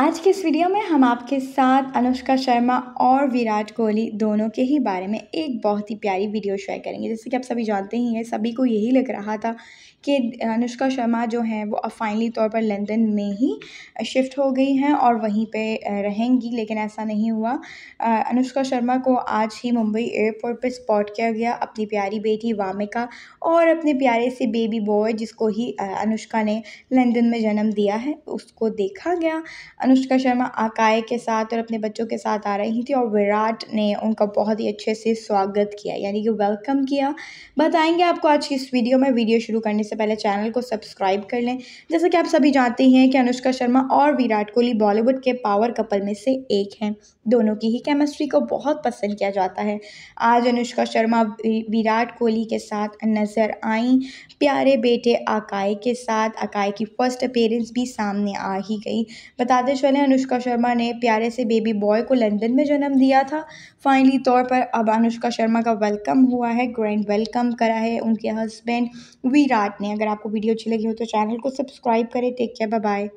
आज के इस वीडियो में हम आपके साथ अनुष्का शर्मा और विराट कोहली दोनों के ही बारे में एक बहुत ही प्यारी वीडियो शेयर करेंगे जैसे कि आप सभी जानते ही हैं सभी को यही लग रहा था कि अनुष्का शर्मा जो हैं वो अब फाइनली तौर पर लंदन में ही शिफ्ट हो गई हैं और वहीं पे रहेंगी लेकिन ऐसा नहीं हुआ अनुष्का शर्मा को आज ही मुंबई एयरपोर्ट पर स्पॉट किया गया अपनी प्यारी बेटी वामिका और अपने प्यारे से बेबी बॉय जिसको ही अनुष्का ने लंदन में जन्म दिया है उसको देखा गया अनुष्का शर्मा आकाए के साथ और अपने बच्चों के साथ आ रही थी और विराट ने उनका बहुत ही अच्छे से स्वागत किया यानी कि वेलकम किया बताएंगे आपको आज की इस वीडियो में वीडियो शुरू करने से पहले चैनल को सब्सक्राइब कर लें जैसे कि आप सभी जानते हैं कि अनुष्का शर्मा और विराट कोहली बॉलीवुड के पावर कपल में से एक हैं दोनों की ही केमिस्ट्री को बहुत पसंद किया जाता है आज अनुष्का शर्मा विराट कोहली के साथ नज़र आई प्यारे बेटे आकाए के साथ आकाए की फर्स्ट अपेयरेंस भी सामने आ ही गई बता दें बांग्लादेश वाले अनुष्का शर्मा ने प्यारे से बेबी बॉय को लंदन में जन्म दिया था फाइनली तौर पर अब अनुष्का शर्मा का वेलकम हुआ है ग्रैंड वेलकम करा है उनके हस्बैंड विराट ने अगर आपको वीडियो अच्छी लगी हो तो चैनल को सब्सक्राइब करें टेक केयर बाय